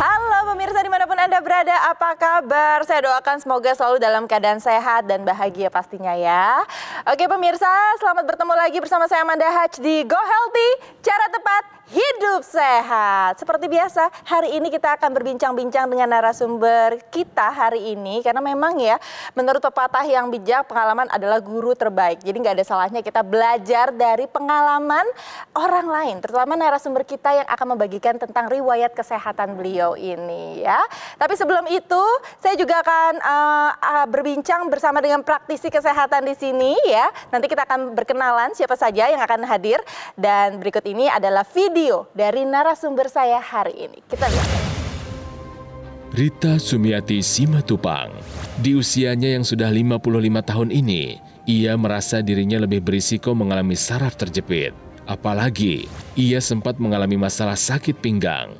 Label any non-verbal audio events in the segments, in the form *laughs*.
Halo pemirsa dimanapun Anda berada, apa kabar? Saya doakan semoga selalu dalam keadaan sehat dan bahagia pastinya ya. Oke pemirsa, selamat bertemu lagi bersama saya Amanda Haj di Go Healthy, cara tepat, Hidup sehat. Seperti biasa, hari ini kita akan berbincang-bincang dengan narasumber kita hari ini karena memang ya, menurut pepatah yang bijak, pengalaman adalah guru terbaik. Jadi nggak ada salahnya kita belajar dari pengalaman orang lain, terutama narasumber kita yang akan membagikan tentang riwayat kesehatan beliau ini ya. Tapi sebelum itu, saya juga akan uh, uh, berbincang bersama dengan praktisi kesehatan di sini ya. Nanti kita akan berkenalan siapa saja yang akan hadir dan berikut ini adalah video video dari narasumber saya hari ini. Kita lihat. Rita Sumiati Simatupang, di usianya yang sudah 55 tahun ini, ia merasa dirinya lebih berisiko mengalami saraf terjepit. Apalagi, ia sempat mengalami masalah sakit pinggang.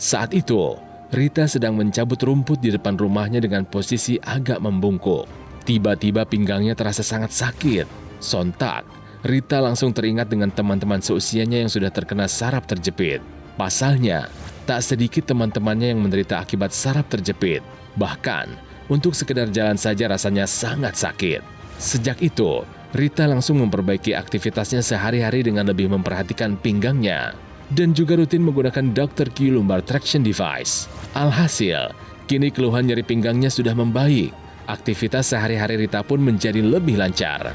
Saat itu, Rita sedang mencabut rumput di depan rumahnya dengan posisi agak membungkuk. Tiba-tiba pinggangnya terasa sangat sakit. Sontak, Rita langsung teringat dengan teman-teman seusianya yang sudah terkena saraf terjepit. Pasalnya, tak sedikit teman-temannya yang menderita akibat saraf terjepit. Bahkan, untuk sekedar jalan saja rasanya sangat sakit. Sejak itu, Rita langsung memperbaiki aktivitasnya sehari-hari dengan lebih memperhatikan pinggangnya dan juga rutin menggunakan Dr. Q lumbar traction device. Alhasil, kini keluhan nyeri pinggangnya sudah membaik. Aktivitas sehari-hari Rita pun menjadi lebih lancar.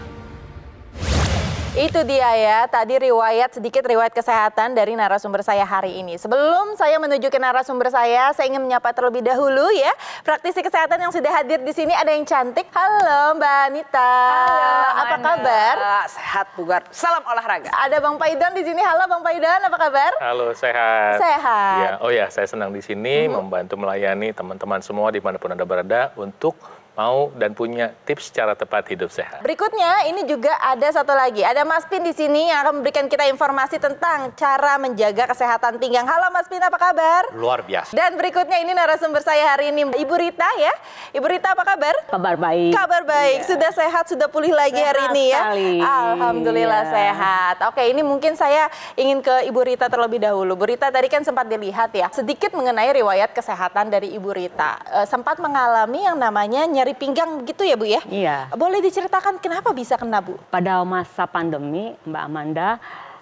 Itu dia ya, tadi riwayat sedikit riwayat kesehatan dari narasumber saya hari ini. Sebelum saya menuju ke narasumber saya, saya ingin menyapa terlebih dahulu ya. Praktisi kesehatan yang sudah hadir di sini ada yang cantik. Halo Mbak Anita. Halo, apa Anda. kabar? Sehat bugar. Salam olahraga. Ada Bang Paidan di sini. Halo Bang Paidan, apa kabar? Halo, sehat. Sehat. Ya, oh ya, saya senang di sini hmm. membantu melayani teman-teman semua dimanapun Anda berada untuk mau dan punya tips cara tepat hidup sehat. Berikutnya ini juga ada satu lagi. Ada Mas Pin di sini yang akan memberikan kita informasi tentang cara menjaga kesehatan pinggang. Halo Mas Pin, apa kabar? Luar biasa. Dan berikutnya ini narasumber saya hari ini Ibu Rita ya. Ibu Rita apa kabar? Kabar baik. Kabar baik. Yeah. Sudah sehat, sudah pulih lagi sehat hari ini ya. Sekali. Alhamdulillah yeah. sehat. Oke, ini mungkin saya ingin ke Ibu Rita terlebih dahulu. Bu Rita tadi kan sempat dilihat ya sedikit mengenai riwayat kesehatan dari Ibu Rita. Eh, sempat mengalami yang namanya dari pinggang gitu ya Bu ya? Iya. Boleh diceritakan kenapa bisa kena Bu? Pada masa pandemi Mbak Amanda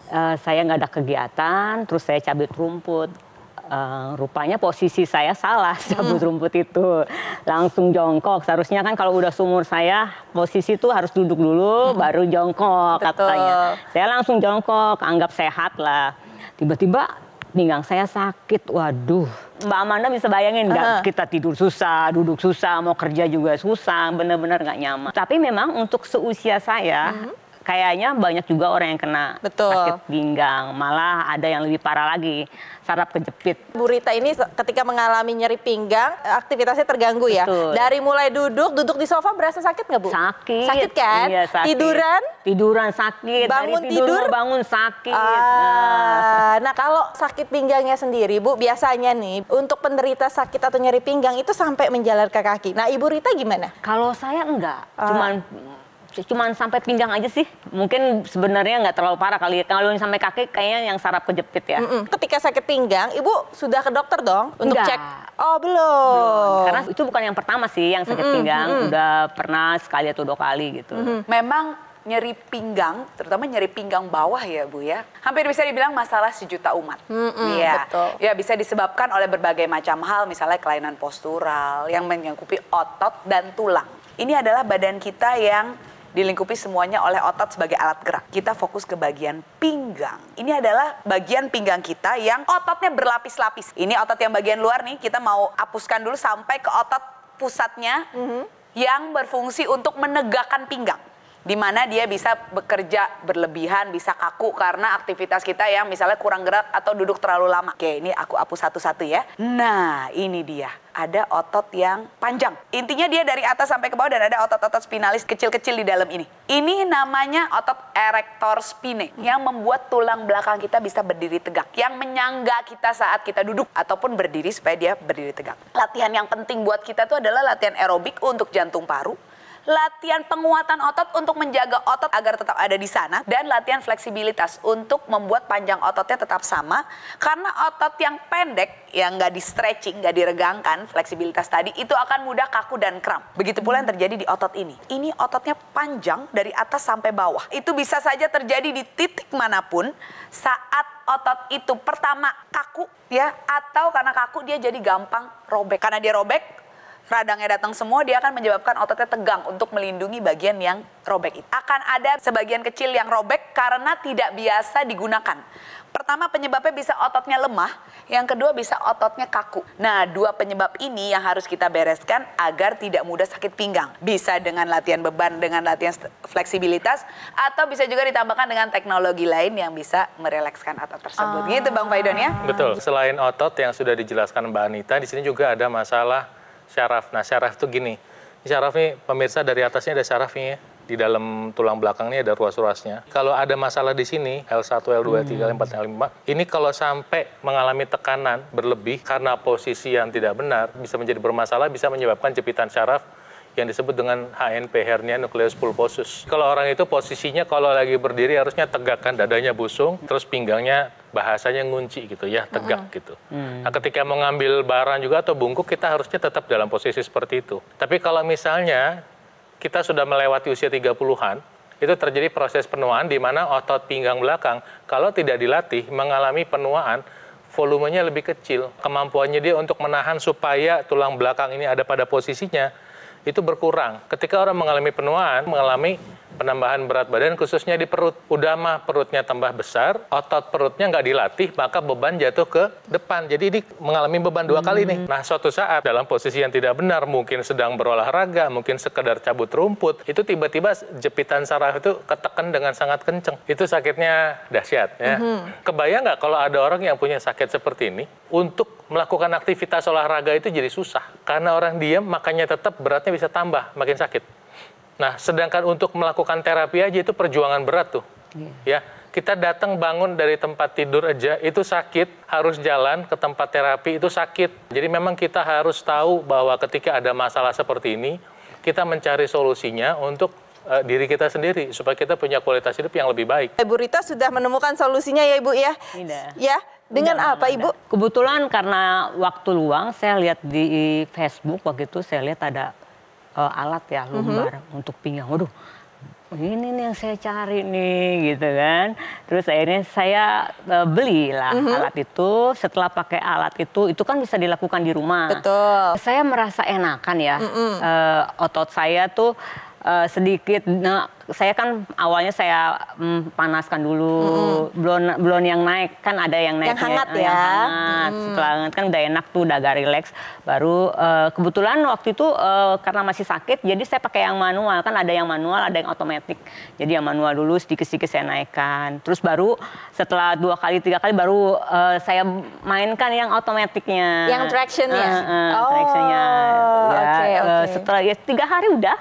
uh, saya nggak ada kegiatan, terus saya cabut rumput. Uh, rupanya posisi saya salah *laughs* cabut hmm. rumput itu langsung jongkok seharusnya kan kalau udah sumur saya posisi itu harus duduk dulu hmm. baru jongkok Betul. katanya saya langsung jongkok anggap sehat lah tiba-tiba pinggang saya sakit, waduh. Mbak Amanda bisa bayangin nggak uh -huh. kita tidur susah, duduk susah, mau kerja juga susah, benar-benar nggak nyaman. Tapi memang untuk seusia saya, uh mhm. -huh kayaknya banyak juga orang yang kena Betul. sakit pinggang. Malah ada yang lebih parah lagi, sarap kejepit. Bu Rita ini ketika mengalami nyeri pinggang, eh, aktivitasnya terganggu ya. Dari mulai duduk, duduk di sofa berasa sakit nggak Bu? Sakit. Sakit kan? Iya, sakit. Tiduran? Tiduran sakit. Bangun Dari tidur, tidur? bangun sakit. Ah, nah. nah kalau sakit pinggangnya sendiri Bu, biasanya nih untuk penderita sakit atau nyeri pinggang itu sampai menjalar ke kaki. Nah Ibu Rita gimana? Kalau saya enggak, ah. cuman cuman sampai pinggang aja sih. Mungkin sebenarnya nggak terlalu parah kali ya. Kalau sampai kaki kayaknya yang sarap kejepit ya. Mm -mm. Ketika sakit pinggang, Ibu sudah ke dokter dong untuk Enggak. cek? Oh, belum. belum. Karena itu bukan yang pertama sih yang sakit mm -mm. pinggang, mm -mm. udah pernah sekali atau dua kali gitu. Mm -hmm. Memang nyeri pinggang, terutama nyeri pinggang bawah ya Bu ya. Hampir bisa dibilang masalah sejuta umat. Mm -mm, ya. Ya bisa disebabkan oleh berbagai macam hal misalnya kelainan postural yang menyangkupi otot dan tulang. Ini adalah badan kita yang dilingkupi semuanya oleh otot sebagai alat gerak. Kita fokus ke bagian pinggang. Ini adalah bagian pinggang kita yang ototnya berlapis-lapis. Ini otot yang bagian luar nih, kita mau hapuskan dulu sampai ke otot pusatnya mm -hmm. yang berfungsi untuk menegakkan pinggang di mana dia bisa bekerja berlebihan, bisa kaku karena aktivitas kita yang misalnya kurang gerak atau duduk terlalu lama. Oke, ini aku hapus satu-satu ya. Nah, ini dia. Ada otot yang panjang. Intinya dia dari atas sampai ke bawah dan ada otot-otot spinalis kecil-kecil di dalam ini. Ini namanya otot erector spinae yang membuat tulang belakang kita bisa berdiri tegak, yang menyangga kita saat kita duduk ataupun berdiri supaya dia berdiri tegak. Latihan yang penting buat kita tuh adalah latihan aerobik untuk jantung paru, latihan penguatan otot untuk menjaga otot agar tetap ada di sana dan latihan fleksibilitas untuk membuat panjang ototnya tetap sama karena otot yang pendek yang nggak di stretching nggak diregangkan fleksibilitas tadi itu akan mudah kaku dan kram begitu pula yang terjadi di otot ini ini ototnya panjang dari atas sampai bawah itu bisa saja terjadi di titik manapun saat otot itu pertama kaku ya atau karena kaku dia jadi gampang robek karena dia robek radangnya datang semua, dia akan menyebabkan ototnya tegang untuk melindungi bagian yang robek. Akan ada sebagian kecil yang robek karena tidak biasa digunakan. Pertama penyebabnya bisa ototnya lemah, yang kedua bisa ototnya kaku. Nah dua penyebab ini yang harus kita bereskan agar tidak mudah sakit pinggang. Bisa dengan latihan beban, dengan latihan fleksibilitas, atau bisa juga ditambahkan dengan teknologi lain yang bisa merelekskan otot tersebut. Oh. Gitu Bang Faidon ya? Betul, selain otot yang sudah dijelaskan Mbak Anita, di sini juga ada masalah syaraf. Nah, syaraf itu gini. Ini syaraf nih, pemirsa dari atasnya ada syaraf nih ya. Di dalam tulang belakang ini ada ruas-ruasnya. Kalau ada masalah di sini, L1, L2, L3, L4, L5, ini kalau sampai mengalami tekanan berlebih karena posisi yang tidak benar, bisa menjadi bermasalah, bisa menyebabkan jepitan syaraf yang disebut dengan HNP hernia nukleus pulposus. Kalau orang itu posisinya kalau lagi berdiri harusnya tegakkan dadanya busung, terus pinggangnya bahasanya ngunci gitu ya tegak mm-hmm. gitu. Hmm. Nah ketika mengambil barang juga atau bungkuk kita harusnya tetap dalam posisi seperti itu. Tapi kalau misalnya kita sudah melewati usia 30-an, itu terjadi proses penuaan di mana otot pinggang belakang kalau tidak dilatih mengalami penuaan volumenya lebih kecil. Kemampuannya dia untuk menahan supaya tulang belakang ini ada pada posisinya itu berkurang. Ketika orang mengalami penuaan, mengalami penambahan berat badan khususnya di perut. Udah mah perutnya tambah besar, otot perutnya nggak dilatih, maka beban jatuh ke depan. Jadi ini mengalami beban dua kali nih. Nah suatu saat dalam posisi yang tidak benar, mungkin sedang berolahraga, mungkin sekedar cabut rumput, itu tiba-tiba jepitan saraf itu ketekan dengan sangat kenceng. Itu sakitnya dahsyat ya. Mm-hmm. Kebayang nggak kalau ada orang yang punya sakit seperti ini, untuk melakukan aktivitas olahraga itu jadi susah. Karena orang diam, makanya tetap beratnya bisa tambah, makin sakit. Nah, sedangkan untuk melakukan terapi aja itu perjuangan berat tuh. Yeah. Ya, kita datang bangun dari tempat tidur aja itu sakit, harus jalan ke tempat terapi itu sakit. Jadi memang kita harus tahu bahwa ketika ada masalah seperti ini, kita mencari solusinya untuk uh, diri kita sendiri supaya kita punya kualitas hidup yang lebih baik. Ibu Rita sudah menemukan solusinya ya Ibu ya? Iya. Ya, dengan Udah, apa Ibu? Kebetulan karena waktu luang saya lihat di Facebook waktu itu saya lihat ada uh, alat ya lumbar mm -hmm. untuk pinggang. Waduh, ini nih yang saya cari nih gitu kan. Terus akhirnya saya uh, belilah mm -hmm. alat itu. Setelah pakai alat itu, itu kan bisa dilakukan di rumah. Betul. Saya merasa enakan ya mm -hmm. uh, otot saya tuh uh, sedikit nah saya kan awalnya saya mm, panaskan dulu mm. belum belum yang naik kan ada yang naik yang hangat ya yang hangat mm. setelah kan udah enak tuh udah agak relax baru uh, kebetulan waktu itu uh, karena masih sakit jadi saya pakai yang manual kan ada yang manual ada yang otomatis jadi yang manual dulu sedikit-sedikit saya naikkan terus baru setelah dua kali tiga kali baru uh, saya mainkan yang otomatisnya yang oh, ya. uh, uh, oh tractionnya ya, okay, okay. Uh, setelah ya tiga hari udah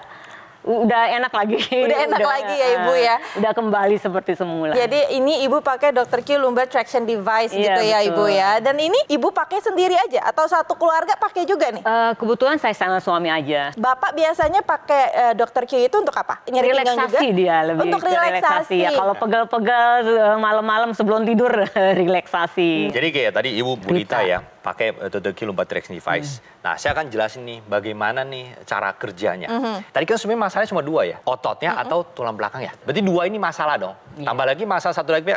udah enak lagi. Udah enak udah, lagi ya ah, Ibu ya. Udah kembali seperti semula. Jadi ini Ibu pakai dokter Q lumbar traction device iya, gitu ya Ibu ya. Dan ini Ibu pakai sendiri aja atau satu keluarga pakai juga nih? Uh, kebetulan saya sama suami aja. Bapak biasanya pakai uh, eh, Dr. Q itu untuk apa? Nyeri relaksasi juga? dia lebih. Untuk relaksasi. relaksasi. Ya kalau pegel-pegel eh, malam-malam sebelum tidur *laughs* relaksasi. Jadi kayak tadi Ibu berita ya pakai the eh, kilo baterai Device. Hmm. Nah, saya akan jelasin nih bagaimana nih cara kerjanya. Mm -hmm. Tadi kan sebenarnya masalahnya cuma dua ya, ototnya mm -hmm. atau tulang belakang ya. Berarti dua ini masalah dong. Yeah. Tambah lagi masalah satu lagi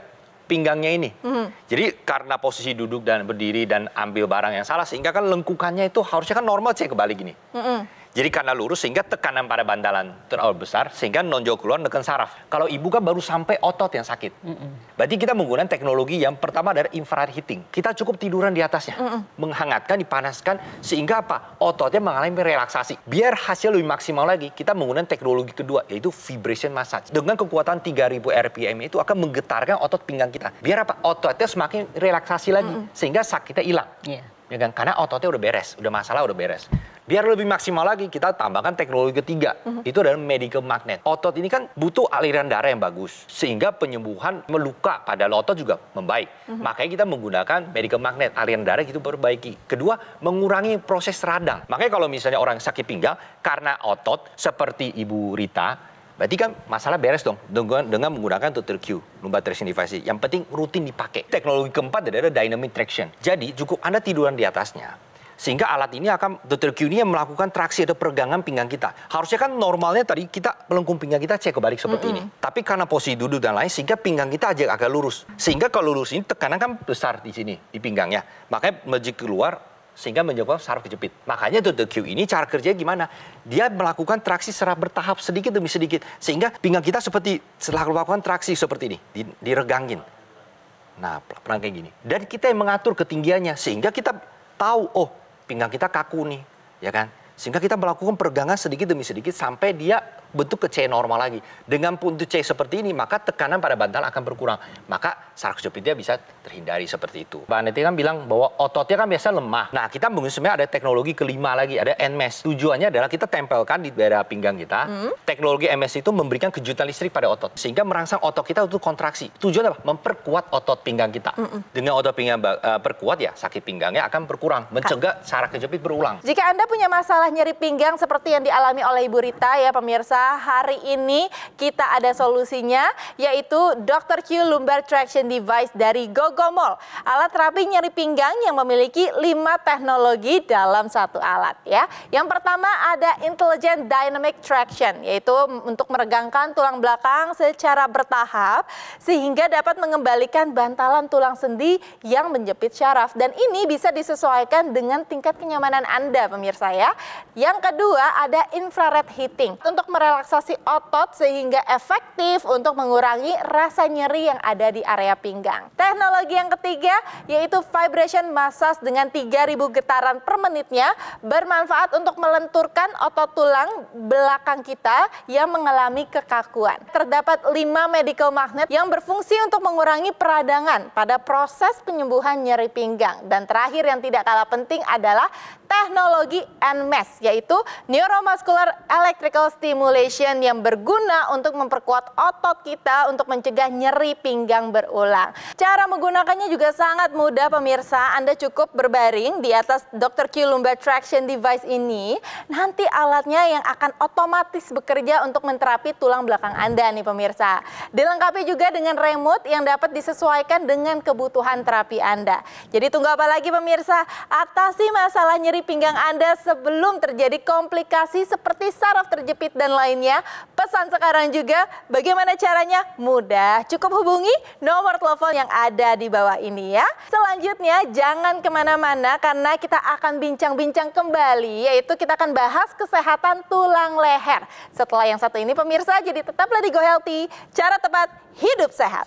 pinggangnya ini. Mm. Jadi karena posisi duduk dan berdiri dan ambil barang yang salah sehingga kan lengkukannya itu harusnya kan normal sih kebalik gini. Mm -hmm. Jadi karena lurus sehingga tekanan pada bantalan terlalu besar sehingga nonjol keluar neken saraf. Kalau ibu kan baru sampai otot yang sakit. Mm -mm. Berarti kita menggunakan teknologi yang pertama dari infrared heating. Kita cukup tiduran di atasnya, mm -mm. menghangatkan, dipanaskan sehingga apa? Ototnya mengalami relaksasi. Biar hasil lebih maksimal lagi, kita menggunakan teknologi kedua yaitu vibration massage. Dengan kekuatan 3000 RPM itu akan menggetarkan otot pinggang kita. Biar apa? Ototnya semakin relaksasi lagi mm -mm. sehingga sakitnya hilang. Yeah. Ya kan? Karena ototnya udah beres, udah masalah udah beres. Biar lebih maksimal lagi kita tambahkan teknologi ketiga. Mm -hmm. Itu adalah medical magnet. Otot ini kan butuh aliran darah yang bagus sehingga penyembuhan meluka pada otot juga membaik. Mm -hmm. Makanya kita menggunakan medical magnet aliran darah itu perbaiki. Kedua, mengurangi proses radang. Makanya kalau misalnya orang sakit pinggang karena otot seperti Ibu Rita Berarti kan masalah beres dong dengan, dengan menggunakan total Q, lumbar traction device. Yang penting rutin dipakai. Teknologi keempat adalah dynamic traction. Jadi cukup Anda tiduran di atasnya, sehingga alat ini akan dokter Q ini yang melakukan traksi atau peregangan pinggang kita. Harusnya kan normalnya tadi kita melengkung pinggang kita cek kebalik seperti mm -hmm. ini. Tapi karena posisi duduk dan lain sehingga pinggang kita aja agak lurus. Sehingga kalau lurus ini tekanan kan besar di sini di pinggangnya. Makanya menjadi keluar sehingga menyebabkan saraf kejepit. Makanya dokter Q ini cara kerjanya gimana? Dia melakukan traksi secara bertahap sedikit demi sedikit sehingga pinggang kita seperti setelah melakukan traksi seperti ini diregangin. Nah, pelan kayak gini. Dan kita yang mengatur ketinggiannya sehingga kita tahu oh pinggang kita kaku nih, ya kan? Sehingga kita melakukan peregangan sedikit demi sedikit sampai dia bentuk ke C normal lagi. Dengan puntu C seperti ini, maka tekanan pada bantal akan berkurang. Maka sarcopenia bisa terhindari seperti itu. Mbak Neti kan bilang bahwa ototnya kan biasa lemah. Nah, kita menggunakan sebenarnya ada teknologi kelima lagi, ada NMES. Tujuannya adalah kita tempelkan di daerah pinggang kita. Hmm. Teknologi NMES itu memberikan kejutan listrik pada otot, sehingga merangsang otot kita untuk kontraksi. Tujuannya apa? Memperkuat otot pinggang kita. Hmm. Dengan otot pinggang uh, perkuat ya, sakit pinggangnya akan berkurang, mencegah saraf kejepit berulang. Jika Anda punya masalah nyeri pinggang seperti yang dialami oleh Ibu Rita ya pemirsa, hari ini kita ada solusinya yaitu Dr. Q Lumbar Traction Device dari Gogomol. Alat terapi nyeri pinggang yang memiliki 5 teknologi dalam satu alat ya. Yang pertama ada Intelligent Dynamic Traction yaitu untuk meregangkan tulang belakang secara bertahap sehingga dapat mengembalikan bantalan tulang sendi yang menjepit syaraf dan ini bisa disesuaikan dengan tingkat kenyamanan Anda pemirsa ya. Yang kedua ada infrared heating untuk mere relaksasi otot sehingga efektif untuk mengurangi rasa nyeri yang ada di area pinggang. Teknologi yang ketiga yaitu vibration massage dengan 3000 getaran per menitnya bermanfaat untuk melenturkan otot tulang belakang kita yang mengalami kekakuan. Terdapat 5 medical magnet yang berfungsi untuk mengurangi peradangan pada proses penyembuhan nyeri pinggang. Dan terakhir yang tidak kalah penting adalah teknologi NMES yaitu Neuromuscular Electrical Stimulation station yang berguna untuk memperkuat otot kita untuk mencegah nyeri pinggang berulang. Cara menggunakannya juga sangat mudah pemirsa. Anda cukup berbaring di atas Dr. Q Lumba Traction Device ini. Nanti alatnya yang akan otomatis bekerja untuk menterapi tulang belakang Anda nih pemirsa. Dilengkapi juga dengan remote yang dapat disesuaikan dengan kebutuhan terapi Anda. Jadi tunggu apa lagi pemirsa? Atasi masalah nyeri pinggang Anda sebelum terjadi komplikasi seperti saraf terjepit dan lain lainnya. Pesan sekarang juga bagaimana caranya? Mudah, cukup hubungi nomor telepon yang ada di bawah ini ya. Selanjutnya jangan kemana-mana karena kita akan bincang-bincang kembali yaitu kita akan bahas kesehatan tulang leher. Setelah yang satu ini pemirsa jadi tetaplah di Go Healthy, cara tepat hidup sehat.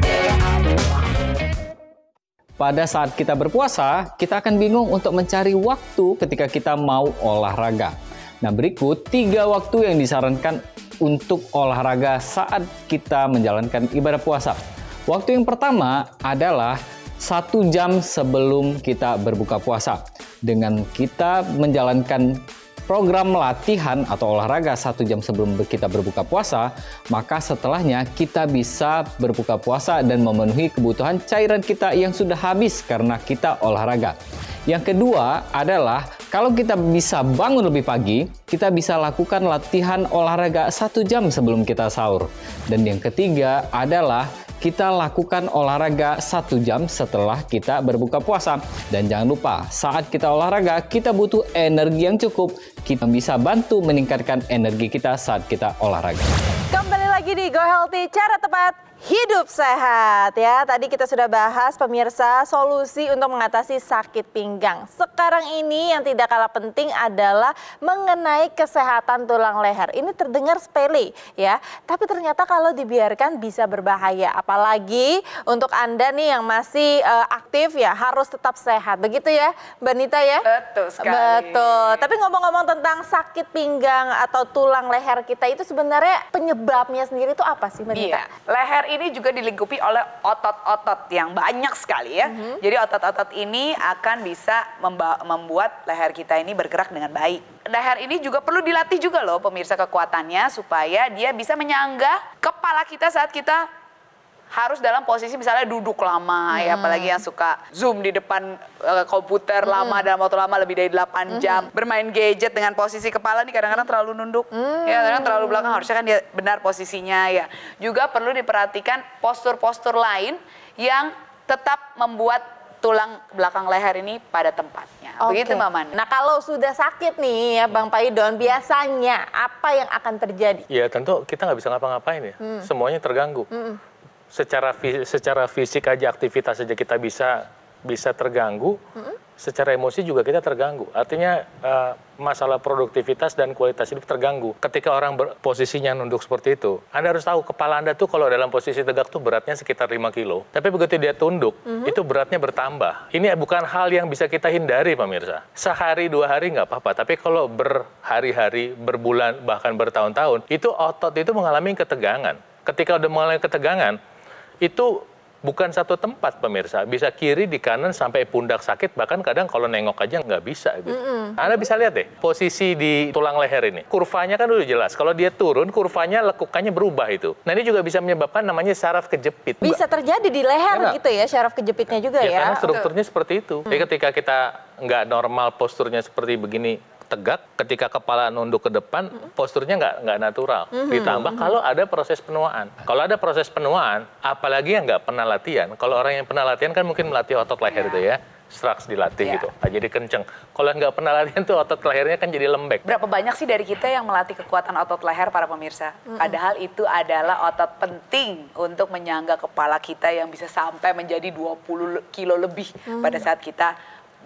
Yeah pada saat kita berpuasa, kita akan bingung untuk mencari waktu ketika kita mau olahraga. Nah, berikut tiga waktu yang disarankan untuk olahraga saat kita menjalankan ibadah puasa. Waktu yang pertama adalah satu jam sebelum kita berbuka puasa. Dengan kita menjalankan program latihan atau olahraga satu jam sebelum kita berbuka puasa, maka setelahnya kita bisa berbuka puasa dan memenuhi kebutuhan cairan kita yang sudah habis karena kita olahraga. Yang kedua adalah kalau kita bisa bangun lebih pagi, kita bisa lakukan latihan olahraga satu jam sebelum kita sahur. Dan yang ketiga adalah kita lakukan olahraga satu jam setelah kita berbuka puasa. Dan jangan lupa, saat kita olahraga, kita butuh energi yang cukup. Kita bisa bantu meningkatkan energi kita saat kita olahraga. Kembali lagi di Go Healthy, cara tepat Hidup sehat ya. Tadi kita sudah bahas pemirsa solusi untuk mengatasi sakit pinggang. Sekarang ini yang tidak kalah penting adalah mengenai kesehatan tulang leher. Ini terdengar sepele ya, tapi ternyata kalau dibiarkan bisa berbahaya. Apalagi untuk Anda nih yang masih uh, aktif ya harus tetap sehat. Begitu ya, Mbak Nita ya? Betul sekali. Betul. Tapi ngomong-ngomong tentang sakit pinggang atau tulang leher kita itu sebenarnya penyebabnya sendiri itu apa sih Mbak Nita? Iya. Leher ini juga dilingkupi oleh otot-otot yang banyak sekali ya. Mm-hmm. Jadi otot-otot ini akan bisa membuat leher kita ini bergerak dengan baik. Leher ini juga perlu dilatih juga loh pemirsa kekuatannya supaya dia bisa menyanggah kepala kita saat kita harus dalam posisi misalnya duduk lama ya, hmm. ya apalagi yang suka zoom di depan uh, komputer hmm. lama dalam waktu lama lebih dari 8 hmm. jam bermain gadget dengan posisi kepala nih kadang-kadang terlalu nunduk ya, hmm. ya kadang terlalu belakang harusnya kan dia benar posisinya ya juga perlu diperhatikan postur-postur lain yang tetap membuat tulang belakang leher ini pada tempatnya. Okay. Begitu Maman. Nah kalau sudah sakit nih ya Bang Paidon, biasanya apa yang akan terjadi? Ya tentu kita nggak bisa ngapa-ngapain ya, hmm. semuanya terganggu. Hmm secara secara fisik aja aktivitas saja kita bisa bisa terganggu, mm-hmm. secara emosi juga kita terganggu. Artinya uh, masalah produktivitas dan kualitas hidup terganggu. Ketika orang posisinya nunduk seperti itu, Anda harus tahu kepala Anda tuh kalau dalam posisi tegak tuh beratnya sekitar 5 kilo. Tapi begitu dia tunduk, mm-hmm. itu beratnya bertambah. Ini bukan hal yang bisa kita hindari, pemirsa. Sehari dua hari nggak apa-apa, tapi kalau berhari-hari, berbulan bahkan bertahun-tahun, itu otot itu mengalami ketegangan. Ketika udah mengalami ketegangan, itu bukan satu tempat pemirsa bisa kiri di kanan sampai pundak sakit bahkan kadang kalau nengok aja nggak bisa gitu mm -hmm. anda bisa lihat deh posisi di tulang leher ini kurvanya kan udah jelas kalau dia turun kurvanya lekukannya berubah itu nah ini juga bisa menyebabkan namanya saraf kejepit bisa terjadi di leher ya, gitu ya saraf kejepitnya juga ya, ya. karena strukturnya seperti itu jadi hmm. ya, ketika kita nggak normal posturnya seperti begini tegak, ketika kepala nunduk ke depan, hmm posturnya nggak nggak natural. hmm Ditambah hmm kalau ada proses penuaan. Kalau ada proses penuaan, apalagi yang nggak pernah latihan. Kalau orang yang pernah latihan kan mungkin melatih otot leher yeah. itu ya straks dilatih yeah. gitu, nah, jadi kenceng. Kalau nggak pernah latihan tuh otot lehernya kan jadi lembek. Berapa banyak sih dari kita yang melatih kekuatan otot leher para pemirsa? hmm Padahal itu adalah otot penting untuk menyangga kepala kita yang bisa sampai menjadi 20 kilo lebih hmm pada mm. saat kita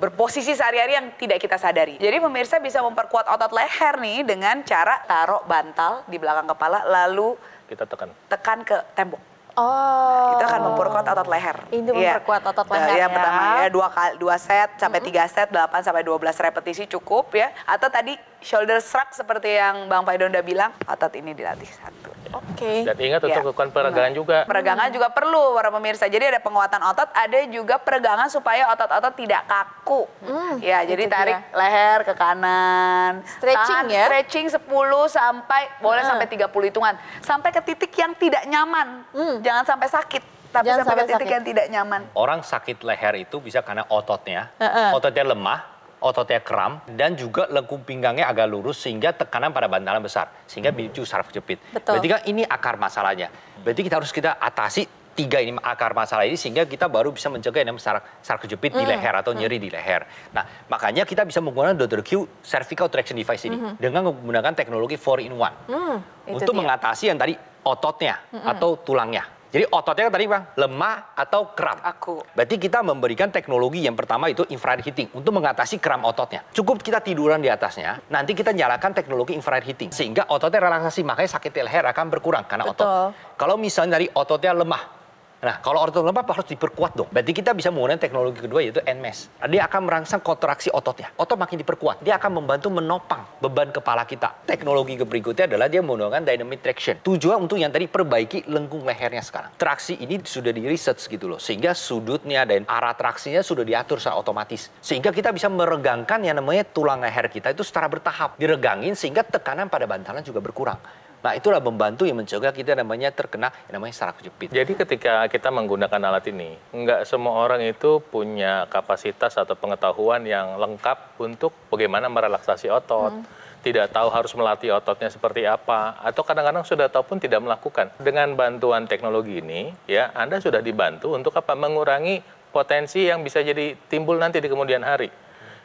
berposisi sehari-hari yang tidak kita sadari. Jadi pemirsa bisa memperkuat otot leher nih dengan cara taruh bantal di belakang kepala lalu kita tekan. Tekan ke tembok. Oh. Nah, itu akan memperkuat otot leher. Itu ya. memperkuat otot nah, leher. Nah, ya. pertama ya dua kali, dua set sampai mm -hmm. tiga set, delapan sampai dua belas repetisi cukup ya. Atau tadi shoulder shrug seperti yang Bang Faidon udah bilang, otot ini dilatih satu. Oke. Okay. Dan ingat untuk ya. peregangan nah, juga. Peregangan juga perlu para pemirsa. Jadi ada penguatan otot, ada juga peregangan supaya otot-otot tidak kaku. Hmm. Ya, jadi tarik dia. leher ke kanan. Stretching tahan, ya. Stretching 10 sampai boleh hmm. sampai 30 hitungan. Sampai ke titik yang tidak nyaman. Hmm. Jangan sampai sakit tapi sampai, sampai titik sakit. yang tidak nyaman. Orang sakit leher itu bisa karena ototnya, uh -uh. ototnya lemah, ototnya kram dan juga lengkung pinggangnya agak lurus sehingga tekanan pada bantalan besar sehingga memicu saraf jepit. Betul. Berarti kan ini akar masalahnya. Berarti kita harus kita atasi tiga ini akar masalah ini sehingga kita baru bisa mencegah yang saraf saraf kejepit mm. di hmm. leher atau hmm. nyeri mm. di leher. Nah, makanya kita bisa menggunakan Dr. Q cervical traction device ini -hmm. dengan menggunakan teknologi 4 in 1. Mm, untuk dia. mengatasi yang tadi ototnya -hmm. hmm. atau tulangnya. Jadi ototnya kan tadi bang lemah atau kram. Aku. Berarti kita memberikan teknologi yang pertama itu infrared heating untuk mengatasi kram ototnya. Cukup kita tiduran di atasnya, nanti kita nyalakan teknologi infrared heating sehingga ototnya relaksasi makanya sakit leher akan berkurang karena Betul. otot. Kalau misalnya dari ototnya lemah, Nah, kalau otot lemah harus diperkuat dong. Berarti kita bisa menggunakan teknologi kedua yaitu NMES. Dia akan merangsang kontraksi ototnya. Otot makin diperkuat, dia akan membantu menopang beban kepala kita. Teknologi berikutnya adalah dia menggunakan dynamic traction. Tujuan untuk yang tadi perbaiki lengkung lehernya sekarang. Traksi ini sudah di research gitu loh, sehingga sudutnya dan arah traksinya sudah diatur secara otomatis. Sehingga kita bisa meregangkan yang namanya tulang leher kita itu secara bertahap. Diregangin sehingga tekanan pada bantalan juga berkurang. Nah itulah membantu yang mencegah kita namanya terkena yang namanya saraf jepit. Jadi ketika kita menggunakan alat ini, nggak semua orang itu punya kapasitas atau pengetahuan yang lengkap untuk bagaimana merelaksasi otot. Hmm tidak tahu harus melatih ototnya seperti apa atau kadang-kadang sudah tahu pun tidak melakukan. Dengan bantuan teknologi ini ya Anda sudah dibantu untuk apa mengurangi potensi yang bisa jadi timbul nanti di kemudian hari.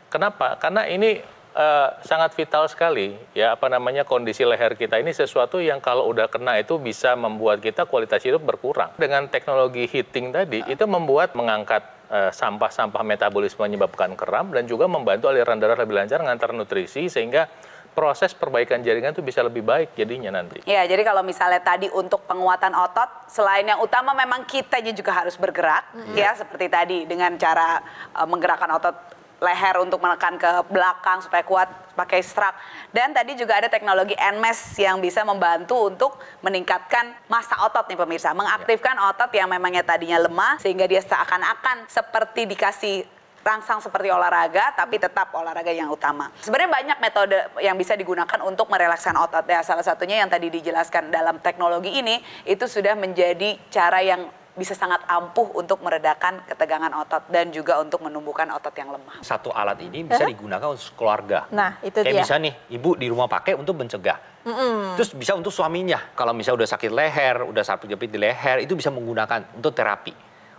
Kenapa? Karena ini uh, sangat vital sekali ya apa namanya kondisi leher kita ini sesuatu yang kalau udah kena itu bisa membuat kita kualitas hidup berkurang. Dengan teknologi heating tadi nah. itu membuat mengangkat eh, sampah-sampah uh, metabolisme menyebabkan kram dan juga membantu aliran darah lebih lancar ngantar nutrisi sehingga proses perbaikan jaringan itu bisa lebih baik jadinya nanti. Ya, jadi kalau misalnya tadi untuk penguatan otot, selain yang utama memang kita juga harus bergerak, hmm. ya seperti tadi dengan cara uh, menggerakkan otot leher untuk menekan ke belakang supaya kuat pakai strap. Dan tadi juga ada teknologi NMES yang bisa membantu untuk meningkatkan massa otot nih pemirsa, mengaktifkan ya. otot yang memangnya tadinya lemah sehingga dia seakan-akan seperti dikasih rangsang seperti olahraga tapi tetap olahraga yang utama. Sebenarnya banyak metode yang bisa digunakan untuk merelaksan otot ya. Salah satunya yang tadi dijelaskan dalam teknologi ini itu sudah menjadi cara yang bisa sangat ampuh untuk meredakan ketegangan otot dan juga untuk menumbuhkan otot yang lemah. Satu alat ini bisa digunakan untuk keluarga. Nah, itu Kayak dia. bisa nih, ibu di rumah pakai untuk mencegah. Mm mm Terus bisa untuk suaminya, kalau misalnya udah sakit leher, udah sakit jepit di leher, itu bisa menggunakan untuk terapi.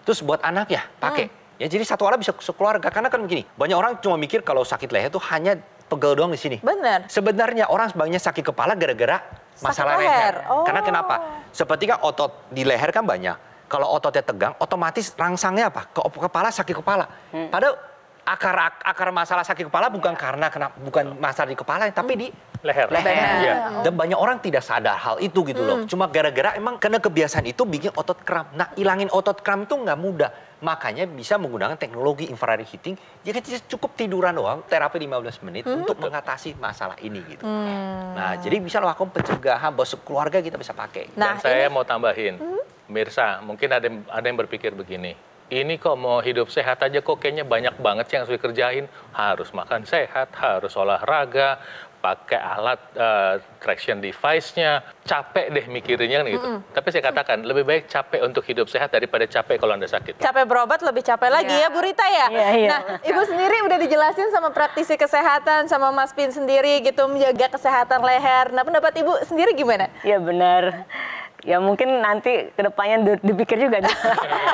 Terus buat anak ya pakai. Mm. Ya jadi satu alat bisa sekeluarga, karena kan begini, banyak orang cuma mikir kalau sakit leher itu hanya pegel doang di sini. Benar. Sebenarnya orang sebaiknya sakit kepala gara-gara masalah leher. leher. Oh. Karena kenapa? Seperti kan otot di leher kan banyak kalau ototnya tegang, otomatis rangsangnya apa? Ke kepala sakit kepala. Hmm. Padahal akar akar masalah sakit kepala bukan karena kena bukan masalah di kepala, tapi di leher. leher. leher. Ya. Dan banyak orang tidak sadar hal itu gitu loh. Hmm. Cuma gara-gara emang karena kebiasaan itu bikin otot kram. Nah, ilangin otot kram itu nggak mudah. Makanya bisa menggunakan teknologi infrared heating. Jadi cukup tiduran doang, terapi 15 menit hmm. untuk mengatasi masalah ini gitu. Hmm. Nah, jadi bisa lakukan pencegahan bos keluarga kita bisa pakai. Nah, Dan saya ini... mau tambahin. Hmm Mirsa, mungkin ada yang, ada yang berpikir begini, ini kok mau hidup sehat aja kok kayaknya banyak banget yang harus dikerjain. Harus makan sehat, harus olahraga, pakai alat uh, traction device-nya. Capek deh mikirinnya kan gitu. Mm -mm. Tapi saya katakan lebih baik capek untuk hidup sehat daripada capek kalau Anda sakit. Capek berobat lebih capek yeah. lagi iya. ya Bu Rita ya. Yeah, yeah. Nah, Ibu sendiri udah dijelasin sama praktisi kesehatan sama Mas Pin sendiri gitu menjaga kesehatan leher. Nah, pendapat Ibu sendiri gimana? Ya benar ya mungkin nanti kedepannya dipikir juga nih.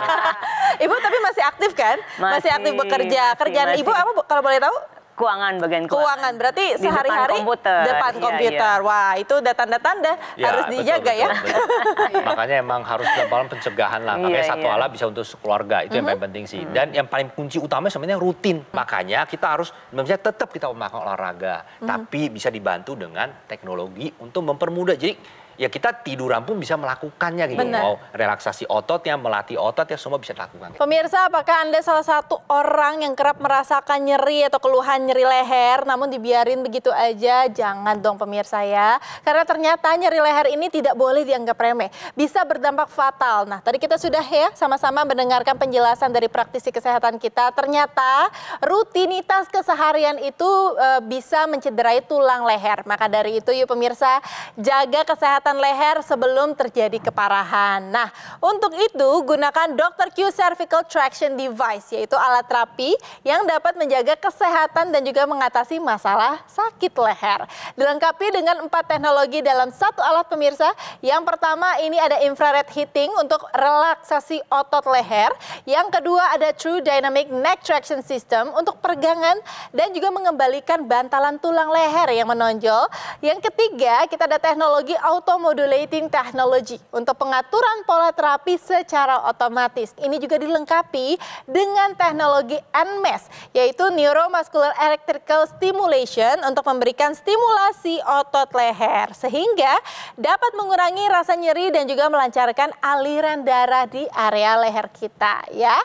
*laughs* ibu tapi masih aktif kan? Masih, masih aktif bekerja. Kerjaan masih. ibu apa kalau boleh tahu? Keuangan bagian keuangan. Keuangan berarti sehari-hari depan komputer. Depan iya, komputer. Iya. Wah itu udah tanda-tanda ya, harus dijaga betul, ya. Betul, *laughs* Makanya emang harus dalam pencegahan lah. Iya, Makanya iya, satu iya. alat bisa untuk keluarga itu mm -hmm. yang mm-hmm. paling penting sih. Mm -hmm. Dan yang paling kunci utama sebenarnya rutin. Mm -hmm. Makanya kita harus misalnya tetap kita memakai olahraga, mm -hmm. tapi bisa dibantu dengan teknologi untuk mempermudah. Jadi ya kita tiduran pun bisa melakukannya gitu. Bener. Mau relaksasi ototnya, melatih otot ya semua bisa dilakukan. Gitu. Pemirsa, apakah Anda salah satu orang yang kerap merasakan nyeri atau keluhan nyeri leher namun dibiarin begitu aja? Jangan dong pemirsa ya. Karena ternyata nyeri leher ini tidak boleh dianggap remeh. Bisa berdampak fatal. Nah, tadi kita sudah ya sama-sama mendengarkan penjelasan dari praktisi kesehatan kita. Ternyata rutinitas keseharian itu e, bisa mencederai tulang leher. Maka dari itu yuk pemirsa, jaga kesehatan kesehatan leher sebelum terjadi keparahan. Nah, untuk itu gunakan Dr. Q Cervical Traction Device, yaitu alat terapi yang dapat menjaga kesehatan dan juga mengatasi masalah sakit leher. Dilengkapi dengan empat teknologi dalam satu alat pemirsa. Yang pertama ini ada infrared heating untuk relaksasi otot leher. Yang kedua ada True Dynamic Neck Traction System untuk pergangan dan juga mengembalikan bantalan tulang leher yang menonjol. Yang ketiga, kita ada teknologi auto neuromodulating technology untuk pengaturan pola terapi secara otomatis. Ini juga dilengkapi dengan teknologi NMES yaitu neuromuscular electrical stimulation untuk memberikan stimulasi otot leher sehingga dapat mengurangi rasa nyeri dan juga melancarkan aliran darah di area leher kita ya.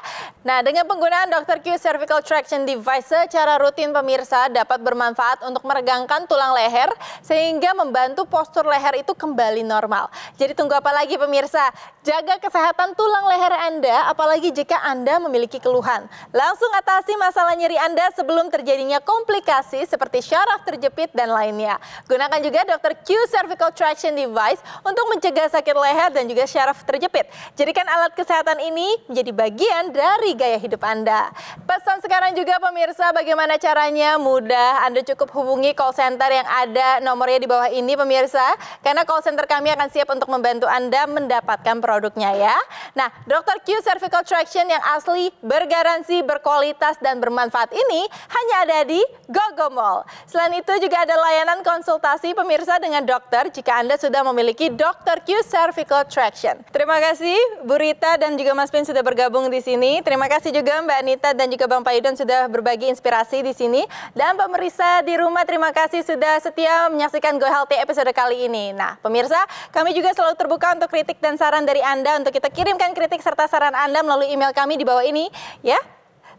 Nah, dengan penggunaan Dr. Q cervical traction device secara rutin pemirsa dapat bermanfaat untuk meregangkan tulang leher sehingga membantu postur leher itu kembali kembali normal. Jadi tunggu apa lagi pemirsa? Jaga kesehatan tulang leher Anda apalagi jika Anda memiliki keluhan. Langsung atasi masalah nyeri Anda sebelum terjadinya komplikasi seperti syaraf terjepit dan lainnya. Gunakan juga Dr. Q Cervical Traction Device untuk mencegah sakit leher dan juga syaraf terjepit. Jadikan alat kesehatan ini menjadi bagian dari gaya hidup Anda. Pesan sekarang juga pemirsa bagaimana caranya mudah Anda cukup hubungi call center yang ada nomornya di bawah ini pemirsa. Karena call center center kami akan siap untuk membantu Anda mendapatkan produknya ya. Nah, Dr. Q Cervical Traction yang asli, bergaransi, berkualitas, dan bermanfaat ini hanya ada di Gogo Mall. Selain itu juga ada layanan konsultasi pemirsa dengan dokter jika Anda sudah memiliki Dr. Q Cervical Traction. Terima kasih Bu Rita dan juga Mas Pin sudah bergabung di sini. Terima kasih juga Mbak Anita dan juga Bang Payudon sudah berbagi inspirasi di sini. Dan pemirsa di rumah terima kasih sudah setia menyaksikan Go Healthy episode kali ini. Nah, pemirsa pemirsa. Kami juga selalu terbuka untuk kritik dan saran dari Anda untuk kita kirimkan kritik serta saran Anda melalui email kami di bawah ini ya.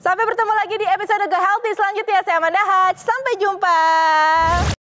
Sampai bertemu lagi di episode Go Healthy selanjutnya. Saya Amanda Hatch. Sampai jumpa.